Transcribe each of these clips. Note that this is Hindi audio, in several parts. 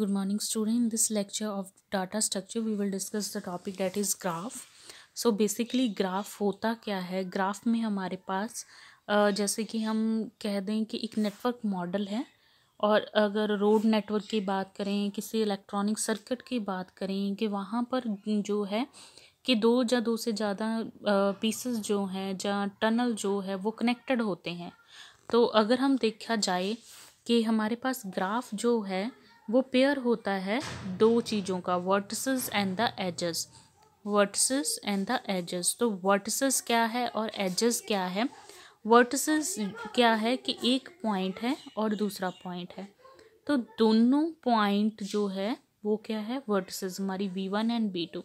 good morning student in this lecture of data structure we will discuss the topic that is graph so basically graph होता क्या है graph में हमारे पास जैसे कि हम कह दें कि एक network model है और अगर road network की बात करें किसी electronic circuit की बात करें कि वहाँ पर जो है कि दो या दो से ज़्यादा पीसेस जो हैं या टनल जो है वो कनेक्टेड होते हैं तो अगर हम देखा जाए कि हमारे पास ग्राफ जो है वो पेयर होता है दो चीज़ों का vertices and the edges vertices and the edges तो वर्टिसेस क्या है और एजेस क्या है वर्टिसेस क्या है कि एक पॉइंट है और दूसरा पॉइंट है तो दोनों पॉइंट जो है वो क्या है वर्टिसेस हमारी V one and B two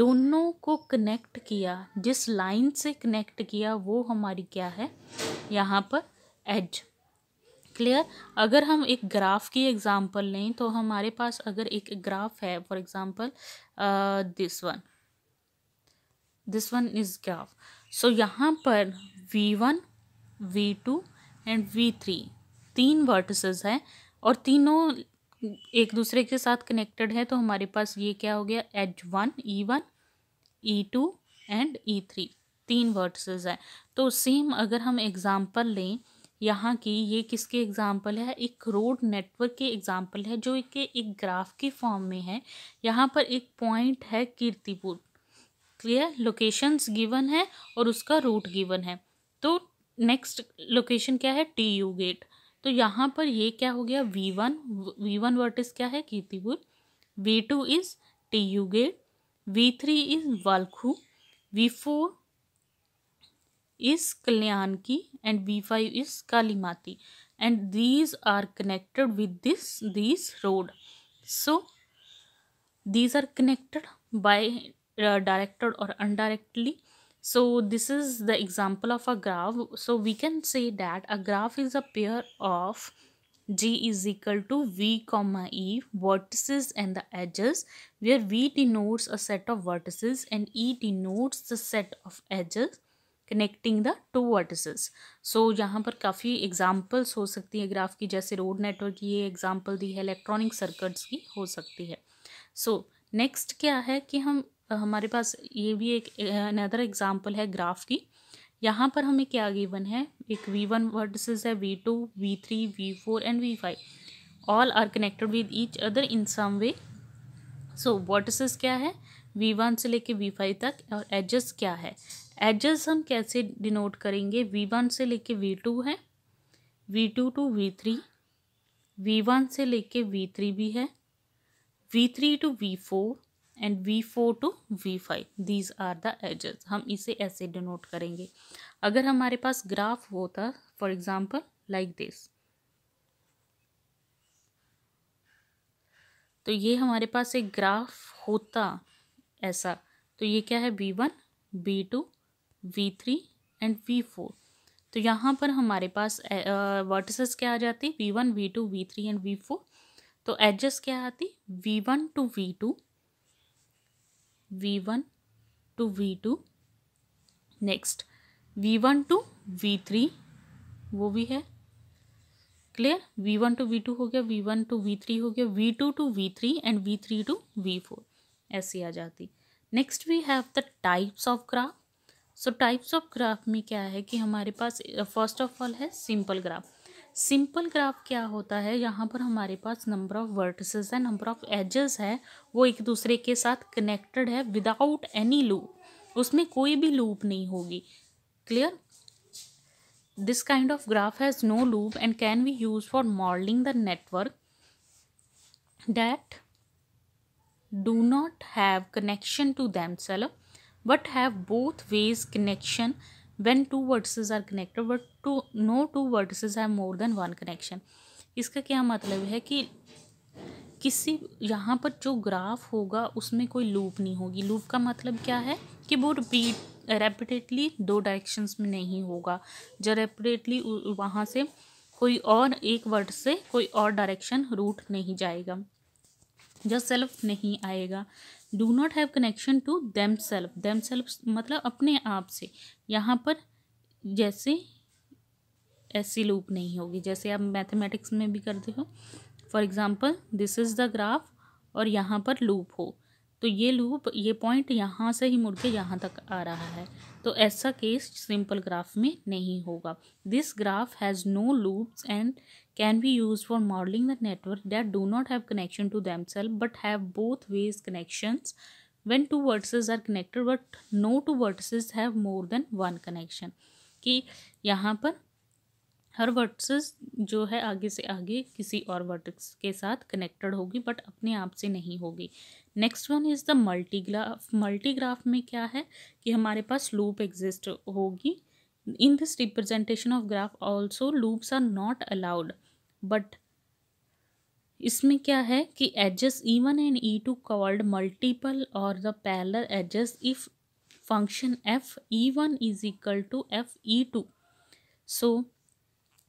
दोनों को कनेक्ट किया जिस लाइन से कनेक्ट किया वो हमारी क्या है यहाँ पर एज क्लियर अगर हम एक ग्राफ की एग्ज़ाम्पल लें तो हमारे पास अगर एक ग्राफ है for example this one this one is graph so यहाँ पर V one V two and V three तीन वर्टिसेस हैं और तीनों एक दूसरे के साथ कनेक्टेड है तो हमारे पास ये क्या हो गया H one E one E two and E three तीन वर्टिसेस हैं तो सेम अगर हम एग्ज़ाम्पल लें यहाँ की ये किसके एग्जाम्पल है एक रोड नेटवर्क के एग्जाम्पल है जो एक एक ग्राफ के फॉर्म में है यहाँ पर एक पॉइंट है कीर्तिपुर क्लियर लोकेशंस गिवन है और उसका रूट गिवन है तो नेक्स्ट लोकेशन क्या है टी यू गेट तो यहाँ पर ये क्या हो गया V one V one vertex क्या है Kirtipur V two is T U gate V three is Balkhu V four is Kalyanki and V5 is Kalimati and these are connected with this this road so these are connected by uh, directed or indirectly so this is the example of a graph so we can say that a graph is a pair of g is equal to v comma e vertices and the edges where v denotes a set of vertices and e denotes the set of edges connecting the two vertices so यहाँ पर काफ़ी एग्जाम्पल्स हो सकती है ग्राफ की जैसे रोड नेटवर्क की ये एग्जाम्पल दी है इलेक्ट्रॉनिक सर्किट्स की हो सकती है सो so, नेक्स्ट क्या है कि हम हमारे पास ये भी एक अनदर एग्जाम्पल है ग्राफ की यहाँ पर हमें क्या गिवन है एक वी वन वर्टिसेस है V two V three V four and V five all are connected with each other in some way so vertices क्या है वी वन से लेके वी फाइव तक और एडजस्ट क्या है एजेस हम कैसे डिनोट करेंगे वी वन से लेके वी टू है V two to V three V one से लेके वी थ्री भी है V three to V four and V four to V five these are the edges हम इसे ऐसे डिनोट करेंगे अगर हमारे पास ग्राफ होता फॉर एग्जाम्पल लाइक दिस तो ये हमारे पास एक ग्राफ होता ऐसा तो ये क्या है B one B two V three and V four तो यहाँ पर हमारे पास वर्टिसेस क्या आ जाती V one V two V three and V four तो एडजस्ट क्या आती V one to V two V one to V two next V one to V three वो भी है clear V one to V two हो गया V one to V three हो गया we two to V three and V three to V four ऐसी आ जाती next we have the types of graph so types of graph में क्या है कि हमारे पास फर्स्ट ऑफ ऑल है सिंपल ग्राफ सिंपल ग्राफ क्या होता है यहाँ पर हमारे पास नंबर ऑफ वर्टिसेस है नंबर ऑफ एजेस है वो एक दूसरे के साथ कनेक्टेड है विदाउट एनी लूप उसमें कोई भी लूप नहीं होगी clear this kind of graph has no loop and can be use for modelling the network that do not have connection to them self but have both ways connection when two vertices are connected but two no two vertices have more than one connection इसका क्या मतलब है कि किसी यहाँ पर जो ग्राफ होगा उसमें कोई लूप नहीं होगी लूप का मतलब क्या है कि वो रिपीट रेपिडेटली दो डायरेक्शंस में नहीं होगा जो रेपिडेटली वहाँ से कोई और एक वर्ड से कोई और डायरेक्शन रूट नहीं जाएगा जो सेल्फ नहीं आएगा do not have connection to them self them self मतलब अपने आप से यहाँ पर जैसे ऐसी लूप नहीं होगी जैसे आप मैथमेटिक्स में भी करते हो for example this is the graph और यहाँ पर लूप हो तो ये लूप ये पॉइंट यहाँ से ही मुड़ के यहाँ तक आ रहा है तो ऐसा केस सिंपल ग्राफ में नहीं होगा this graph has no loops and can be use for modelling the network that do not have connection to them self but have both ways connections when two vertices are connected but no two vertices have more than one connection कि यहाँ पर हर वर्टसेस जो है आगे से आगे किसी और वर्टिक्स के साथ कनेक्टेड होगी बट अपने आप से नहीं होगी next one is the multigraph multigraph में क्या है कि हमारे पास लूप एग्जिस्ट होगी in this representation of graph also loops are not allowed but इसमें क्या है कि edges E e one and E e two called multiple और the parallel edges if function F E e one is equal to F E two so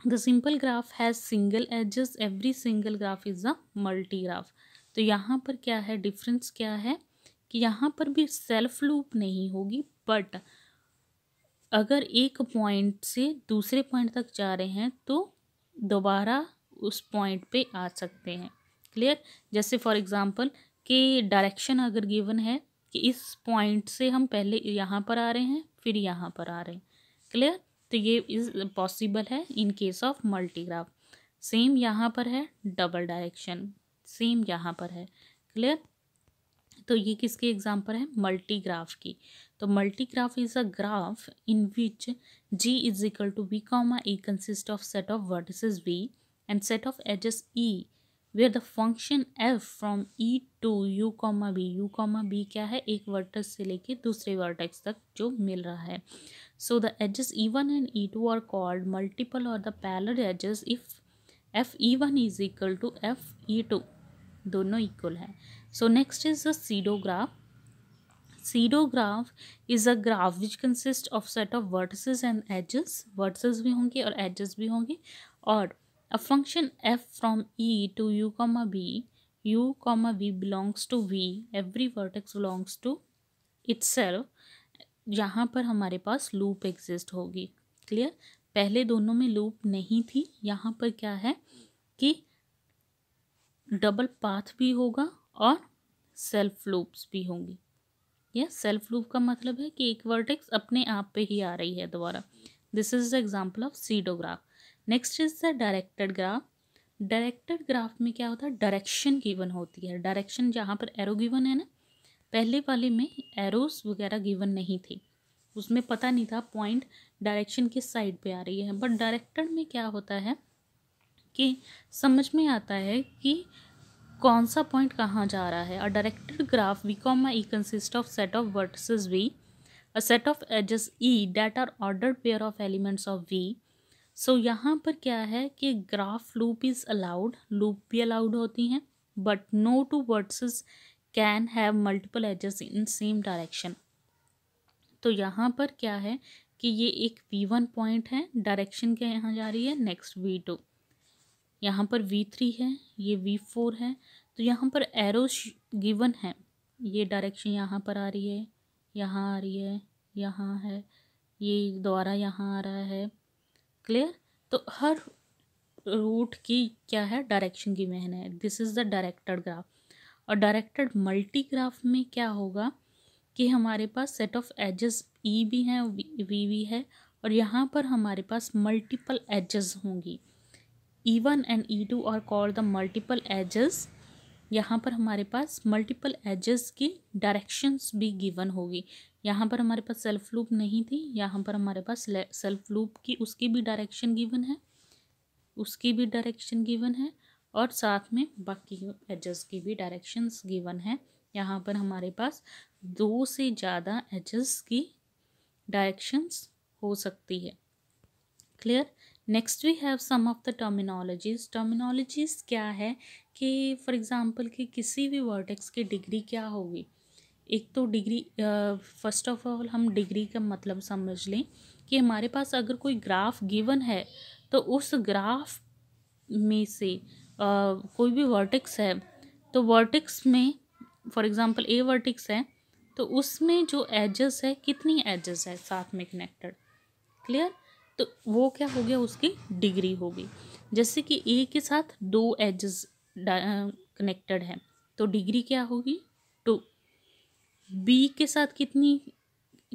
the simple graph has single edges every single graph is a multi graph तो यहाँ पर क्या है difference क्या है कि यहाँ पर भी सेल्फ लूप नहीं होगी बट अगर एक पॉइंट से दूसरे पॉइंट तक जा रहे हैं तो दोबारा उस पॉइंट पे आ सकते हैं क्लियर जैसे फॉर एग्ज़ाम्पल कि डायरेक्शन अगर गिवन है कि इस पॉइंट से हम पहले यहाँ पर आ रहे हैं फिर यहाँ पर आ रहे हैं क्लियर तो ये इज पॉसिबल है in case of multigraph same यहाँ पर है डबल डायरेक्शन सेम यहाँ पर है क्लियर तो ये किसके एग्जाम्पल है मल्टीग्राफ की तो multigraph is a graph in which G is equal to B comma A consist of set of vertices B and set of edges E e। Where the function F from E to U comma B U comma B क्या है एक वर्टेक्स से लेके दूसरे वर्टेक्स तक जो मिल रहा है so the edges E one and E two are called multiple और the parallel edges if F E one is equal to F E two दोनों इक्वल है so next is the pseudograph pseudograph is a graph which consist of set of vertices and edges vertices भी होंगे और एजेस भी होंगे और A function f from E to u comma v, u comma v belongs to v, every vertex belongs to itself, जहाँ पर हमारे पास लूप एग्जिस्ट होगी क्लियर पहले दोनों में लूप नहीं थी यहाँ पर क्या है कि डबल पाथ भी होगा और सेल्फ लूप्स भी होंगी या सेल्फ लूप का मतलब है कि एक वर्टेक्स अपने आप पे ही आ रही है दोबारा this is the example of pseudograph next is the directed graph directed graph में क्या होता है डायरेक्शन गिवन होती है डायरेक्शन जहाँ पर एरो गिवन है ना पहले वाले में एरोस वगैरह गिवन नहीं थे उसमें पता नहीं था पॉइंट डायरेक्शन किस साइड पे आ रही है बट डायरेक्टेड में क्या होता है कि समझ में आता है कि कौन सा पॉइंट कहाँ जा रहा है और directed graph V comma E consist of set of words V a set of edges E that are order pair of elements of V so so, यहाँ पर क्या है कि graph loop is allowed loop भी अलाउड होती हैं but no two words can have multiple edges in same direction तो यहाँ पर क्या है कि ये एक वी वन पॉइंट है डायरेक्शन के यहाँ जा रही है नेक्स्ट वी टू यहाँ पर वी थ्री है ये वी फोर है तो यहाँ पर एरो गिवन है ये डायरेक्शन यहाँ पर आ रही है यहाँ आ रही है यहाँ है ये दोबारा यहाँ आ रहा है क्लियर तो हर रूट की क्या है डायरेक्शन की मैन है this is the directed graph और डायरेक्टेड मल्टी में क्या होगा कि हमारे पास सेट ऑफ एजेस ई भी हैं वी भी है और यहाँ पर हमारे पास मल्टीपल एजेस होंगी E one and E two are called the multiple edges यहाँ पर हमारे पास मल्टीपल एजेस की डायरेक्शंस भी गिवन होगी यहाँ पर हमारे पास सेल्फ लूप नहीं थी यहाँ पर हमारे पास सेल्फ लूप की उसकी भी डायरेक्शन गिवन है उसकी भी डायरेक्शन गिवन है और साथ में बाकी एजेस की भी डायरेक्शंस गिवन है यहाँ पर हमारे पास दो से ज़्यादा एजेस की डायरेक्शंस हो सकती है clear next we have some of the terminologies terminologies क्या है कि फॉर एग्ज़ाम्पल कि किसी भी वर्टेक्स की डिग्री क्या होगी एक तो डिग्री फर्स्ट ऑफ ऑल हम डिग्री का मतलब समझ लें कि हमारे पास अगर कोई ग्राफ गिवन है तो उस ग्राफ में से uh, कोई भी वर्टेक्स है तो वर्टेक्स में फॉर एग्ज़ाम्पल ए वर्टिक्स है तो उसमें जो एजेस है कितनी एजेस है साथ में कनेक्टेड क्लियर तो वो क्या हो गया उसकी डिग्री होगी जैसे कि ए के साथ दो एजेस कनेक्टेड हैं तो डिग्री क्या होगी टू तो बी के साथ कितनी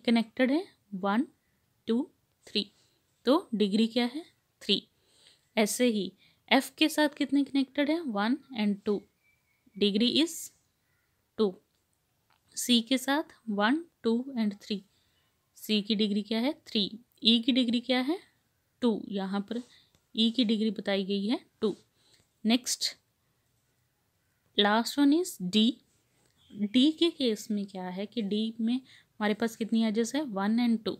कनेक्टेड है वन टू थ्री तो डिग्री क्या है थ्री ऐसे ही एफ के साथ कितने कनेक्टेड है one and two degree is two C के साथ one two and three C की डिग्री क्या है थ्री ई e की डिग्री क्या है टू यहाँ पर ई e की डिग्री बताई गई है two next last one is D D के केस में क्या है कि डी में हमारे पास कितनी एजेस है वन एंड टू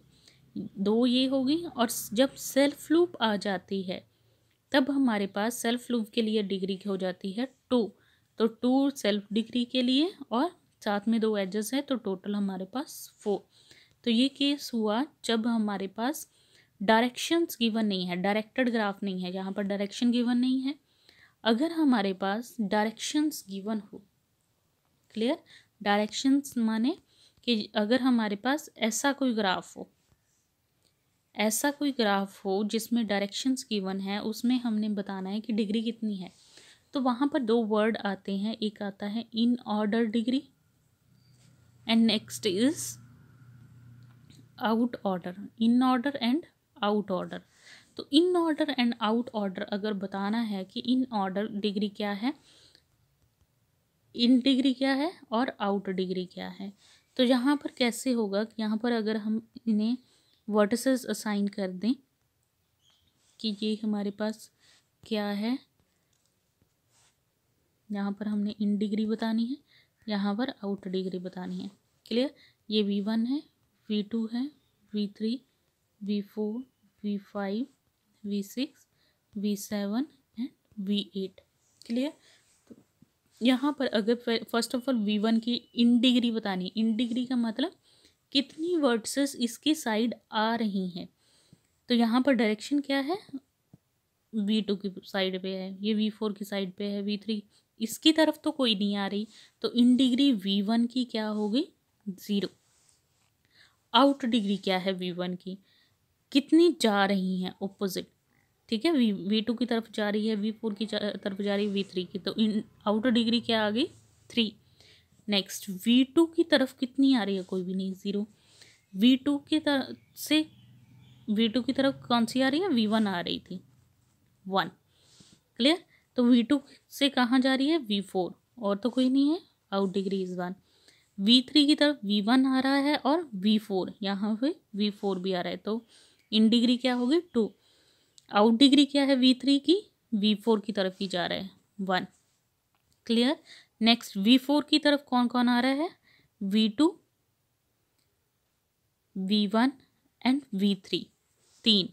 दो ये होगी और जब सेल्फ लूप आ जाती है तब हमारे पास सेल्फ लूप के लिए डिग्री हो जाती है टू तो टू सेल्फ डिग्री के लिए और साथ में दो एजेस है तो टोटल हमारे पास फोर तो ये केस हुआ जब हमारे पास डायरेक्शंस गिवन नहीं है डायरेक्टेड ग्राफ नहीं है यहाँ पर डायरेक्शन गिवन नहीं है अगर हमारे पास डायरेक्शंस गिवन हो क्लियर डायरेक्शंस माने कि अगर हमारे पास ऐसा कोई ग्राफ हो ऐसा कोई ग्राफ हो जिसमें डायरेक्शंस गिवन है उसमें हमने बताना है कि डिग्री कितनी है तो वहाँ पर दो वर्ड आते हैं एक आता है in order degree and next is out order in order and out order तो in order and out order अगर बताना है कि इन ऑर्डर डिग्री क्या है इन डिग्री क्या है और आउट डिग्री क्या है तो यहाँ पर कैसे होगा कि यहाँ पर अगर हम इन्हें वर्टिसेस असाइन कर दें कि ये हमारे पास क्या है यहाँ पर हमने इन डिग्री बतानी है यहाँ पर आउट डिग्री बतानी है क्लियर ये वी वन है वी टू है V three V four V five V six V seven and V eight clear तो यहाँ पर अगर first of all V one की इन डिग्री बतानी इन डिग्री का मतलब कितनी वर्ड्सेस इसकी साइड आ रही हैं तो यहाँ पर डायरेक्शन क्या है वी टू की साइड पे है ये वी फोर की साइड पे है वी थ्री इसकी तरफ तो कोई नहीं आ रही तो इन डिग्री वी वन की क्या होगी ज़ीरो आउट डिग्री क्या है वी वन की कितनी जा रही हैं ओपोजिट ठीक है वी वी टू की तरफ जा रही है वी फोर की तरफ जा रही है वी थ्री की तो इन आउट डिग्री क्या आ गई थ्री नेक्स्ट वी टू की तरफ कितनी आ रही है कोई भी नहीं ज़ीरो वी टू की तरफ से वी टू की तरफ कौन सी आ रही है वी वन आ रही थी वन क्लियर तो वी टू से कहाँ जा रही है वी फोर और तो कोई नहीं है out degree is one V3 की तरफ V1 आ रहा है और V4 यहाँ पे वी भी आ रहा है तो इन डिग्री क्या होगी टू आउट डिग्री क्या है V3 की V4 की तरफ ही जा रहा है वन क्लियर नेक्स्ट V4 की तरफ कौन कौन आ रहा है V2 V1 एंड V3 तीन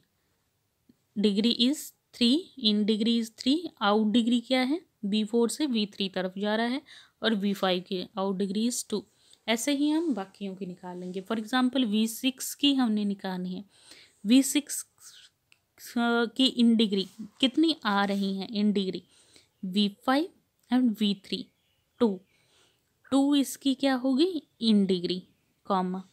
degree is three in degree is three out degree क्या है वी फोर से वी थ्री तरफ जा रहा है और वी फाइव के आउट डिग्रीज टू ऐसे ही हम बाकियों की निकाल लेंगे फॉर एग्जाम्पल वी सिक्स की हमने निकालनी है वी सिक्स की इन डिग्री कितनी आ रही हैं in degree V five and V three two two इसकी क्या होगी in degree comma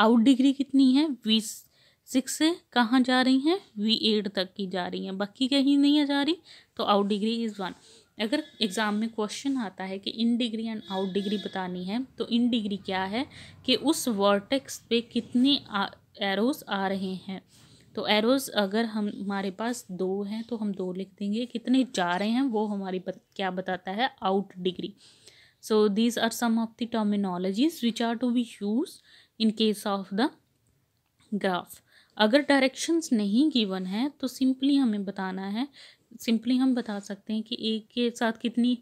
out degree कितनी है वी सिक्स से कहाँ जा रही हैं वी एट तक की जा रही हैं बाकी कहीं नहीं जा रही तो आउट डिग्री इज़ वन अगर एग्ज़ाम में क्वेश्चन आता है कि in degree and out degree बतानी है तो इन डिग्री क्या है कि उस वर्टेक्स पे कितने एरोज आ रहे हैं तो एरोज़ अगर हम हमारे पास दो हैं तो हम दो लिख देंगे कितने जा रहे हैं वो हमारी बत, क्या बताता है out degree so these are some of the terminologies which are to be use in case of the graph अगर डायरेक्शंस नहीं गिवन है तो सिंपली हमें बताना है सिंपली हम बता सकते हैं कि ए के साथ कितनी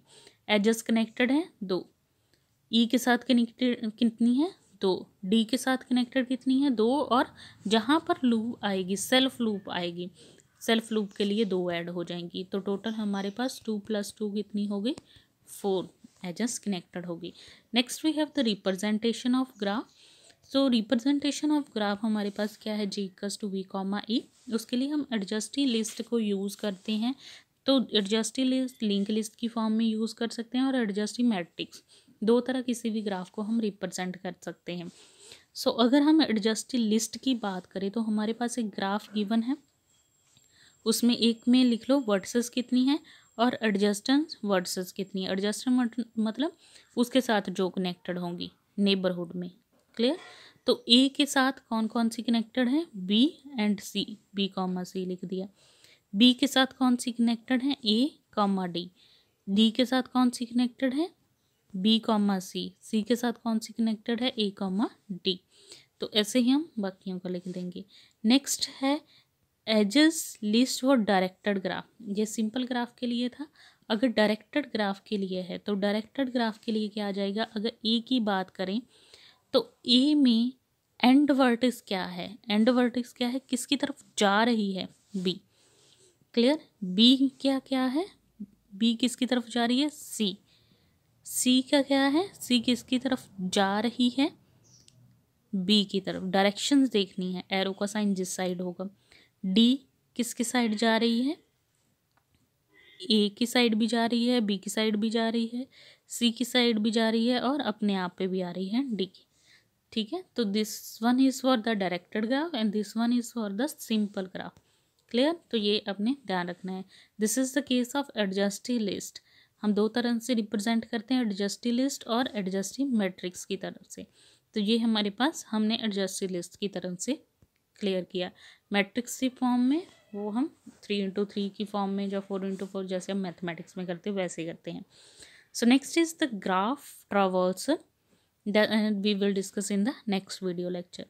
एजेस कनेक्टेड हैं दो ई e के साथ कनेक्टेड कितनी है दो डी के साथ कनेक्टेड कितनी है दो और जहाँ पर लूप आएगी सेल्फ लूप आएगी सेल्फ लूप के लिए दो ऐड हो जाएंगी तो टोटल हमारे पास टू प्लस टू कितनी होगी फोर एजेस कनेक्टेड होगी next we have the representation of graph so representation of graph हमारे पास क्या है जी कस टू वी कॉमा ई उसके लिए हम एडजस्टी लिस्ट को यूज़ करते हैं तो एडजस्टी लिस्ट लिंक लिस्ट की फॉर्म में यूज़ कर सकते हैं और एडजस्टी मैट्रिक्स दो तरह किसी भी ग्राफ को हम रिप्रेजेंट कर सकते हैं सो so, अगर हम एडजस्टिंग लिस्ट की बात करें तो हमारे पास एक ग्राफ गिवन है उसमें एक में लिख लो वर्सेस कितनी है और एडजस्टेंस वर्सेस कितनी है एडजस्टेंस मतलब उसके साथ जो कनेक्टेड होंगी नेबरहुड में क्लियर तो ए e के साथ कौन कौन सी कनेक्टेड है B and C B comma C लिख दिया बी के साथ कौन सी कनेक्टेड है ए कॉमा डी डी के साथ कौन सी कनेक्टेड है बी कॉमा सी सी के साथ कौन सी कनेक्टेड है ए कॉमा डी तो ऐसे ही हम बाकियों को लिख देंगे नेक्स्ट है एजेस लिस्ट और डायरेक्टेड ग्राफ ये सिंपल ग्राफ के लिए था अगर डायरेक्टेड ग्राफ के लिए है तो डायरेक्टेड ग्राफ के लिए क्या आ जाएगा अगर ए की बात करें तो ए में एंड वर्टिस क्या है एंड वर्टिस क्या है किसकी तरफ जा रही है बी क्लियर बी क्या क्या है बी किसकी तरफ जा रही है सी सी का क्या है सी किसकी तरफ जा रही है बी की तरफ डायरेक्शंस देखनी है एरो का साइन जिस साइड होगा डी किसकी साइड जा रही है ए की साइड भी जा रही है बी की साइड भी जा रही है सी की साइड भी जा रही है और अपने आप पे भी आ रही है डी की ठीक है तो this one is for the directed graph and this one is for the simple graph clear तो ये अपने ध्यान रखना है this is the case of adjacency list हम दो तरह से रिप्रेजेंट करते हैं एडजस्टी लिस्ट और एडजस्टिव मैट्रिक्स की तरफ से तो ये हमारे पास हमने एडजस्टी लिस्ट की तरफ से क्लियर किया मैट्रिक्स की फॉर्म में वो हम थ्री इंटू थ्री की फॉर्म में या फोर इंटू फोर जैसे हम मैथमेटिक्स में करते वैसे करते हैं so next is the graph traversal that we will discuss in the next video lecture